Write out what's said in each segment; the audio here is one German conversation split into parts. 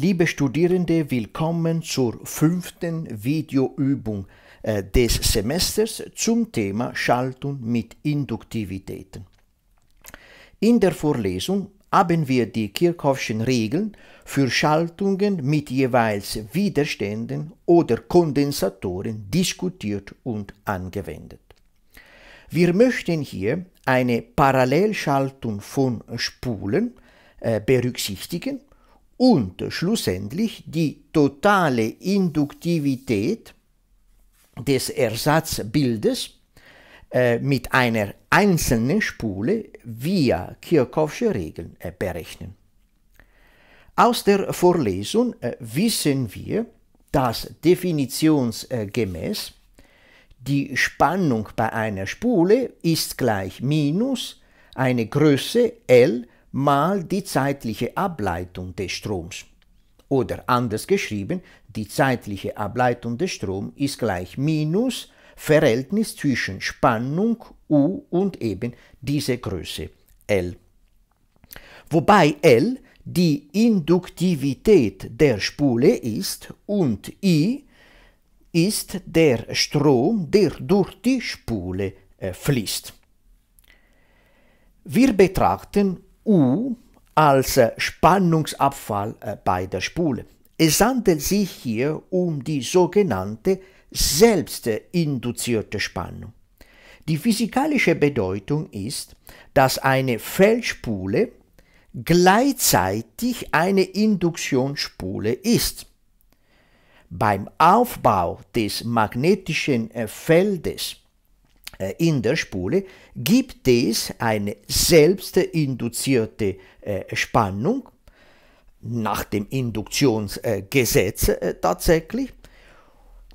Liebe Studierende, willkommen zur fünften Videoübung äh, des Semesters zum Thema Schaltung mit Induktivitäten. In der Vorlesung haben wir die Kirchhoffschen Regeln für Schaltungen mit jeweils Widerständen oder Kondensatoren diskutiert und angewendet. Wir möchten hier eine Parallelschaltung von Spulen äh, berücksichtigen und schlussendlich die totale Induktivität des Ersatzbildes äh, mit einer einzelnen Spule via Kirchhoffsche Regeln äh, berechnen. Aus der Vorlesung äh, wissen wir, dass definitionsgemäß die Spannung bei einer Spule ist gleich minus eine Größe L mal die zeitliche Ableitung des Stroms. Oder anders geschrieben, die zeitliche Ableitung des Stroms ist gleich minus Verhältnis zwischen Spannung U und eben diese Größe L. Wobei L die Induktivität der Spule ist und I ist der Strom, der durch die Spule äh, fließt. Wir betrachten U als äh, Spannungsabfall äh, bei der Spule. Es handelt sich hier um die sogenannte selbstinduzierte Spannung. Die physikalische Bedeutung ist, dass eine Feldspule gleichzeitig eine Induktionsspule ist. Beim Aufbau des magnetischen äh, Feldes äh, in der Spule gibt es eine selbstinduzierte äh, Spannung nach dem Induktionsgesetz äh, tatsächlich.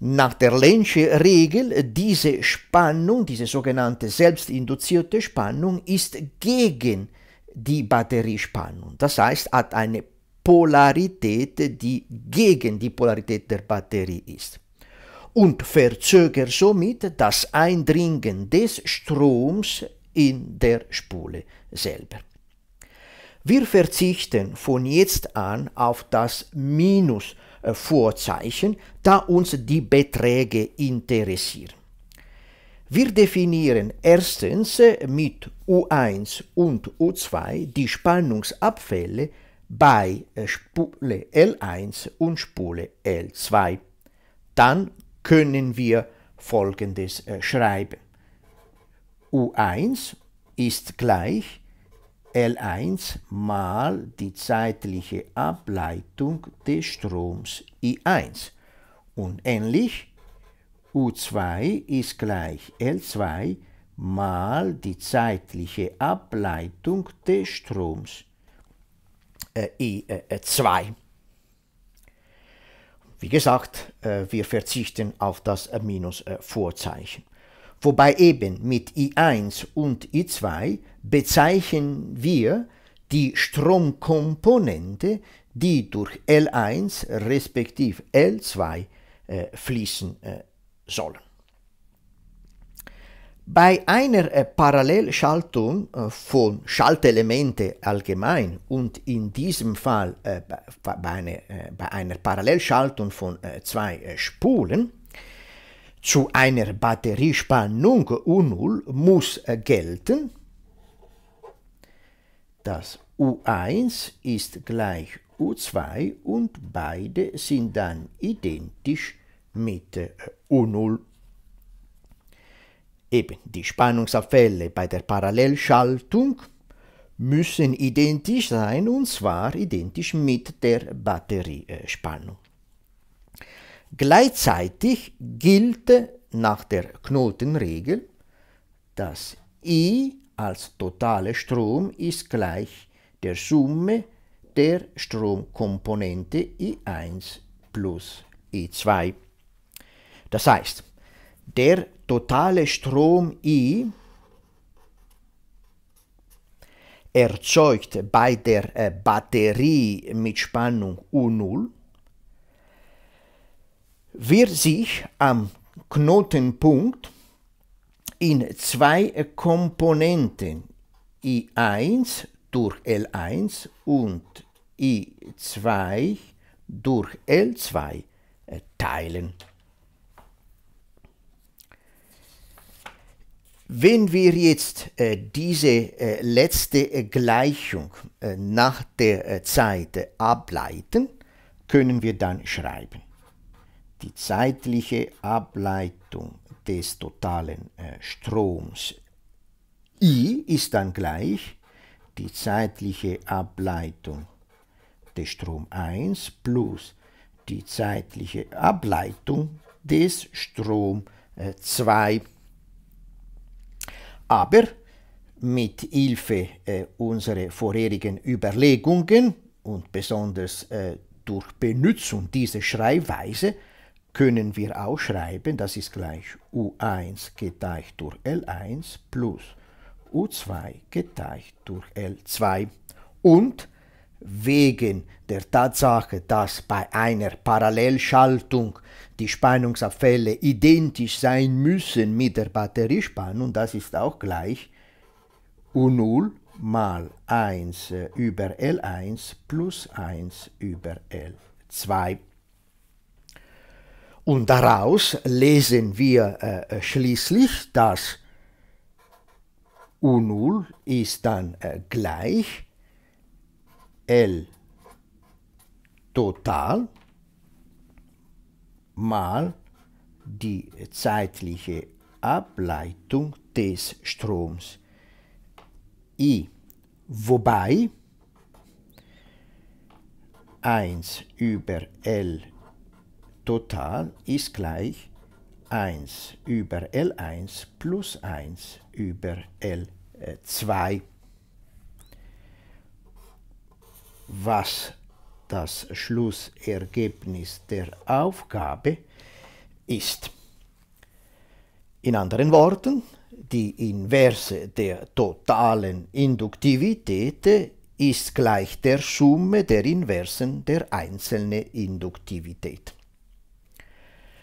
Nach der Lensche Regel, diese Spannung, diese sogenannte selbstinduzierte Spannung ist gegen die Batteriespannung. Das heißt, hat eine Polarität, die gegen die Polarität der Batterie ist und verzögert somit das Eindringen des Stroms in der Spule selber. Wir verzichten von jetzt an auf das Minus-Vorzeichen, da uns die Beträge interessieren. Wir definieren erstens mit U1 und U2 die Spannungsabfälle bei Spule L1 und Spule L2. Dann können wir Folgendes äh, schreiben. U1 ist gleich L1 mal die zeitliche Ableitung des Stroms I1. Und ähnlich U2 ist gleich L2 mal die zeitliche Ableitung des Stroms äh, I2. Äh, wie gesagt, äh, wir verzichten auf das äh, Minus-Vorzeichen. Äh, Wobei eben mit I1 und I2 bezeichnen wir die Stromkomponente, die durch L1 respektive L2 fließen sollen. Bei einer äh, Parallelschaltung äh, von Schaltelemente allgemein und in diesem Fall äh, bei einer Parallelschaltung von zwei Spulen zu einer Batteriespannung U0 muss gelten, dass U1 ist gleich U2 und beide sind dann identisch mit U0 eben die Spannungsabfälle bei der Parallelschaltung müssen identisch sein und zwar identisch mit der Batteriespannung. Gleichzeitig gilt nach der Knotenregel, dass I als totaler Strom ist gleich der Summe der Stromkomponente I1 plus I2. Das heißt, der totale Strom I erzeugt bei der äh, Batterie mit Spannung U0 wird sich am Knotenpunkt in zwei Komponenten I1 durch L1 und I2 durch L2 äh, teilen. Wenn wir jetzt äh, diese äh, letzte äh, Gleichung äh, nach der äh, Zeit äh, ableiten, können wir dann schreiben. Die zeitliche Ableitung des totalen Stroms I ist dann gleich die zeitliche Ableitung des Strom 1 plus die zeitliche Ableitung des Strom 2 aber mit Hilfe äh, unserer vorherigen Überlegungen und besonders äh, durch Benutzung dieser Schreibweise können wir auch schreiben, das ist gleich U1 geteilt durch L1 plus U2 geteilt durch L2. Und wegen der Tatsache, dass bei einer Parallelschaltung die Spannungsabfälle identisch sein müssen mit der Batteriespannung, das ist auch gleich U0 mal 1 äh, über L1 plus 1 über L2. Und daraus lesen wir äh, äh schließlich, dass U0 ist dann äh, gleich L total mal die zeitliche Ableitung des Stroms I, wobei 1 über L total ist gleich 1 über L1 plus 1 über L2. Äh, was das Schlussergebnis der Aufgabe ist. In anderen Worten, die Inverse der totalen Induktivität ist gleich der Summe der Inversen der einzelnen Induktivität.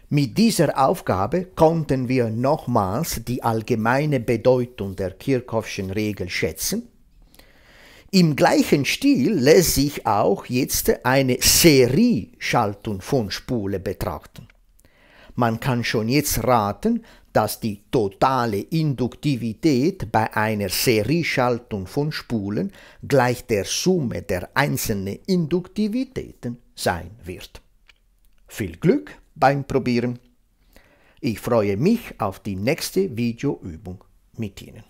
Mit dieser Aufgabe konnten wir nochmals die allgemeine Bedeutung der Kirchhoffschen Regel schätzen im gleichen Stil lässt sich auch jetzt eine Serie-Schaltung von Spule betrachten. Man kann schon jetzt raten, dass die totale Induktivität bei einer Serieschaltung von Spulen gleich der Summe der einzelnen Induktivitäten sein wird. Viel Glück beim Probieren! Ich freue mich auf die nächste Videoübung mit Ihnen.